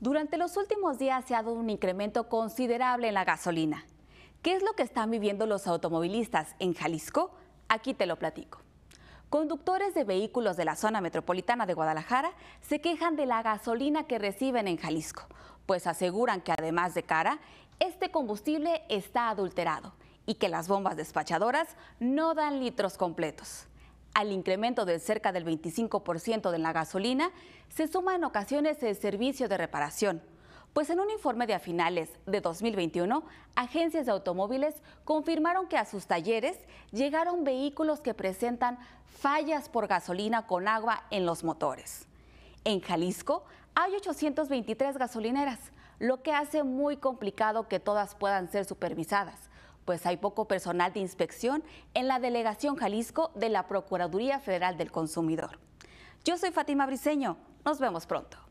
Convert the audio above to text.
Durante los últimos días se ha dado un incremento considerable en la gasolina. ¿Qué es lo que están viviendo los automovilistas en Jalisco? Aquí te lo platico. Conductores de vehículos de la zona metropolitana de Guadalajara se quejan de la gasolina que reciben en Jalisco, pues aseguran que además de cara, este combustible está adulterado y que las bombas despachadoras no dan litros completos al incremento del cerca del 25% de la gasolina, se suma en ocasiones el servicio de reparación. Pues en un informe de a finales de 2021, agencias de automóviles confirmaron que a sus talleres llegaron vehículos que presentan fallas por gasolina con agua en los motores. En Jalisco hay 823 gasolineras, lo que hace muy complicado que todas puedan ser supervisadas pues hay poco personal de inspección en la Delegación Jalisco de la Procuraduría Federal del Consumidor. Yo soy Fátima Briceño, nos vemos pronto.